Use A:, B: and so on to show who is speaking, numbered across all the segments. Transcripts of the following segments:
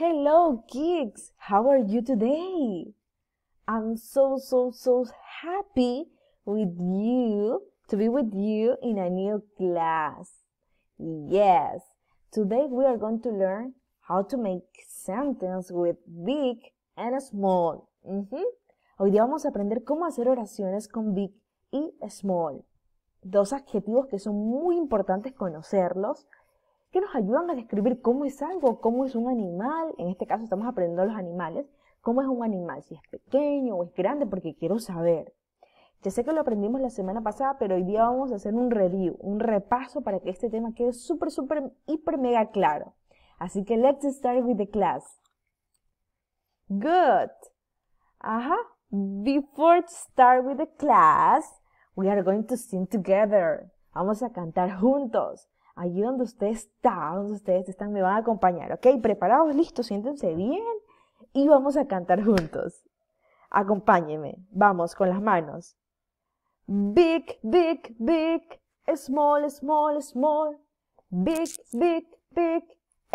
A: Hello, geeks! How are you today? I'm so, so, so happy with you to be with you in a new class. Yes, today we are going to learn how to make sentences with big and small. Uh mm-hmm. -huh. Hoy día vamos a aprender cómo hacer oraciones con big y small. Dos adjetivos que son muy importantes conocerlos que nos ayudan a describir cómo es algo, cómo es un animal, en este caso estamos aprendiendo los animales, cómo es un animal, si es pequeño o es grande, porque quiero saber. Ya sé que lo aprendimos la semana pasada, pero hoy día vamos a hacer un review, un repaso para que este tema quede súper, súper, hiper, mega claro. Así que let's start with the class. Good. Ajá. Before start with the class, we are going to sing together. Vamos a cantar juntos allí donde usted está, donde ustedes están, me van a acompañar, ¿ok? Preparados, listos, siéntense bien y vamos a cantar juntos. Acompáñeme, vamos con las manos. Big, big, big, small, small, small. Big, big, big,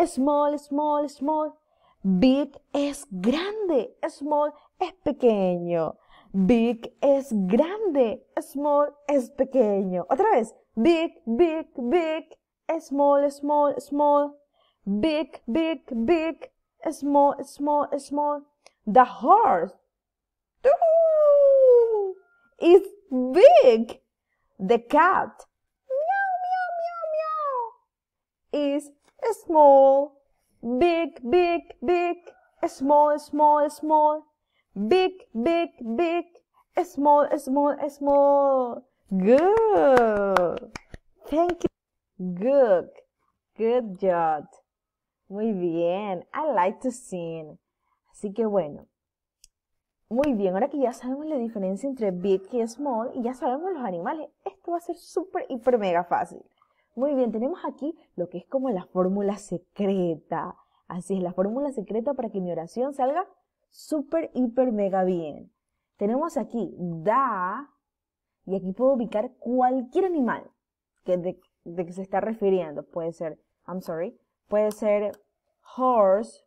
A: small, small, small. Big es grande, small es pequeño. Big es grande, small es pequeño. Otra vez. Big, big, big, small, small, small, big, big, big, small, small, small. The horse is big. The cat meow, meow, meow, meow. is small, big, big, big, small, small, small, big, big, big, small, small, small. Good. Thank you. Good. Good job. Muy bien. I like to sing. Así que bueno. Muy bien, ahora que ya sabemos la diferencia entre big y small y ya sabemos los animales, esto va a ser súper, hiper, mega fácil. Muy bien, tenemos aquí lo que es como la fórmula secreta. Así es, la fórmula secreta para que mi oración salga súper, hiper, mega bien. Tenemos aquí da y aquí puedo ubicar cualquier animal que, de, de que se está refiriendo. Puede ser, I'm sorry, puede ser horse,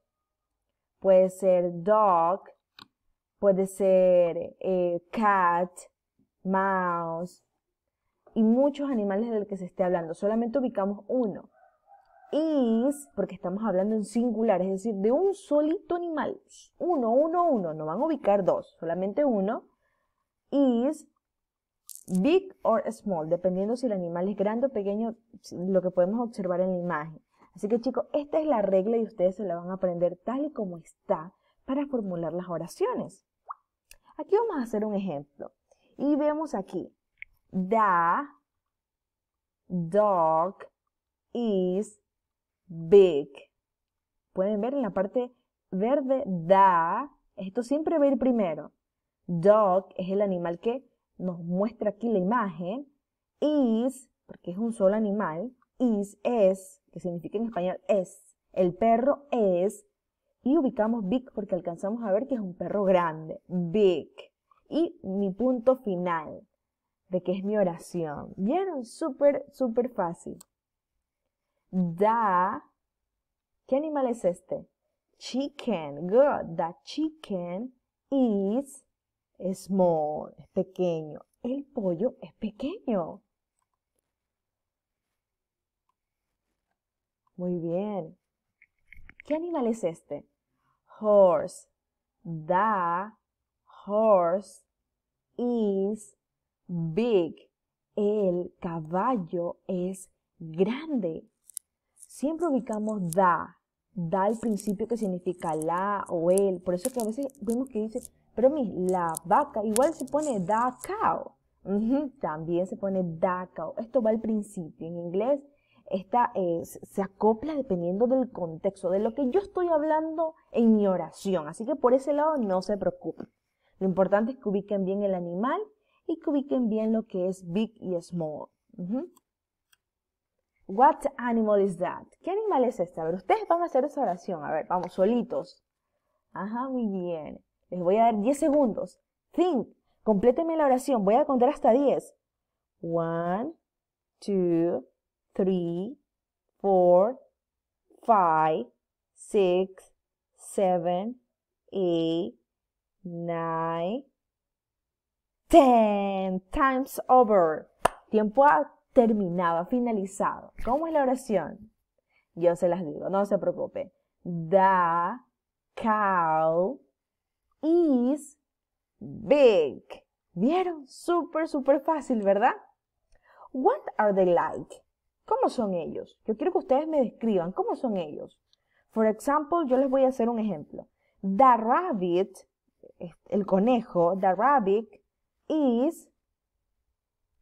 A: puede ser dog, puede ser eh, cat, mouse y muchos animales del que se esté hablando. Solamente ubicamos uno. Is, porque estamos hablando en singular, es decir, de un solito animal. Uno, uno, uno. No van a ubicar dos, solamente uno. Is big or small, dependiendo si el animal es grande o pequeño, lo que podemos observar en la imagen. Así que chicos, esta es la regla y ustedes se la van a aprender tal y como está para formular las oraciones. Aquí vamos a hacer un ejemplo. Y vemos aquí, the dog is big. Pueden ver en la parte verde, da, esto siempre va a ir primero. Dog es el animal que nos muestra aquí la imagen, is, porque es un solo animal, is es, que significa en español es, el perro es, y ubicamos big porque alcanzamos a ver que es un perro grande, big. Y mi punto final, de que es mi oración. ¿Vieron? Súper, súper fácil. Da, ¿qué animal es este? Chicken, good, the chicken is es small, pequeño. El pollo es pequeño. Muy bien. ¿Qué animal es este? Horse. The horse is big. El caballo es grande. Siempre ubicamos da. Da al principio que significa la o el. Por eso que a veces vemos que dice pero mi, la vaca igual se pone da cow. también se pone da cow. Esto va al principio. En inglés esta, eh, se acopla dependiendo del contexto, de lo que yo estoy hablando en mi oración. Así que por ese lado no se preocupen. Lo importante es que ubiquen bien el animal y que ubiquen bien lo que es big y small. What animal is that? ¿Qué animal es este? A ver, ustedes van a hacer esa oración. A ver, vamos, solitos. Ajá, muy bien. Les voy a dar 10 segundos. Think. Compléteme la oración. Voy a contar hasta 10. 1, 2, 3, 4, 5, 6, 7, 8, 9, 10 times over. Tiempo terminado, finalizado. ¿Cómo es la oración? Yo se las digo, no se preocupe. The cow is big. ¿Vieron? Súper, súper fácil, ¿verdad? What are they like? ¿Cómo son ellos? Yo quiero que ustedes me describan cómo son ellos. For example, yo les voy a hacer un ejemplo. The rabbit, el conejo, the rabbit is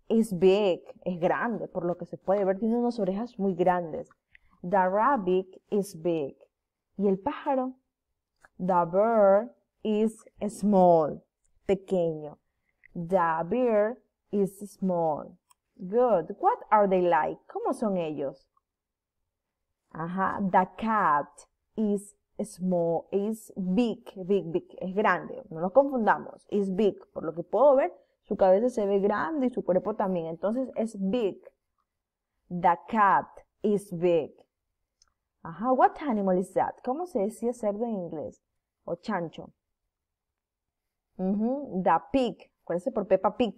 A: is big, es grande, por lo que se puede ver tiene unas orejas muy grandes. The rabbit is big. ¿Y el pájaro? The bird is small, pequeño. The bear is small. Good. What are they like? ¿Cómo son ellos? Ajá. The cat is small, is big, big, big. Es grande. No nos confundamos. Is big. Por lo que puedo ver, su cabeza se ve grande y su cuerpo también. Entonces es big. The cat is big. Ajá. What animal is that? ¿Cómo se decía cerdo en inglés? O chancho. The pig. Acuérdense por Peppa Pig.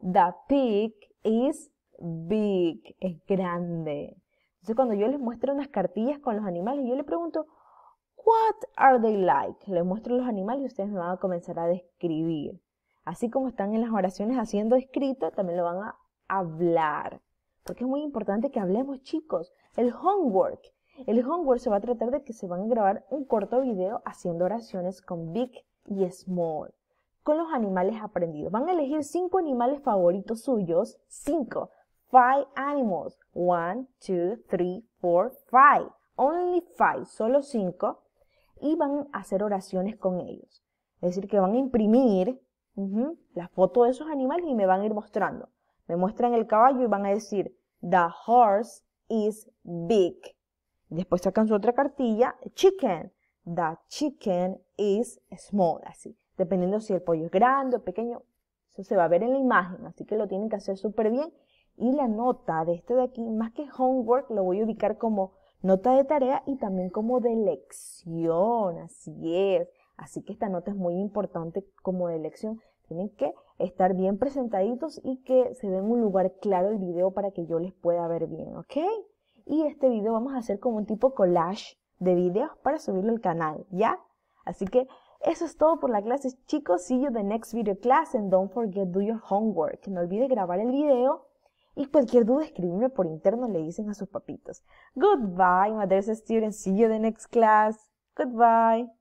A: The pig is big. Es grande. Entonces, cuando yo les muestro unas cartillas con los animales, yo les pregunto, what are they like? Les muestro los animales y ustedes me van a comenzar a describir. Así como están en las oraciones haciendo escrito, también lo van a hablar. Porque es muy importante que hablemos, chicos. El homework. El homework se va a tratar de que se van a grabar un corto video haciendo oraciones con big y Small con los animales aprendidos. Van a elegir cinco animales favoritos suyos. Cinco. Five animals. One, two, three, four, five. Only five. Solo cinco. Y van a hacer oraciones con ellos. Es decir, que van a imprimir la foto de esos animales y me van a ir mostrando. Me muestran el caballo y van a decir, the horse is big. Después sacan su otra cartilla, chicken. The chicken es small, así. Dependiendo si el pollo es grande o pequeño, eso se va a ver en la imagen, así que lo tienen que hacer súper bien. Y la nota de este de aquí, más que homework, lo voy a ubicar como nota de tarea y también como de lección, así es. Así que esta nota es muy importante como de lección. Tienen que estar bien presentaditos y que se vea en un lugar claro el video para que yo les pueda ver bien, ¿ok? Y este video vamos a hacer como un tipo collage de videos para subirlo al canal, ¿ya? Así que eso es todo por la clase, chicos. See you the next video class and don't forget do your homework. No olvide grabar el video y cualquier duda escribirme por interno le dicen a sus papitos. Goodbye, dear students. See you the next class. Goodbye.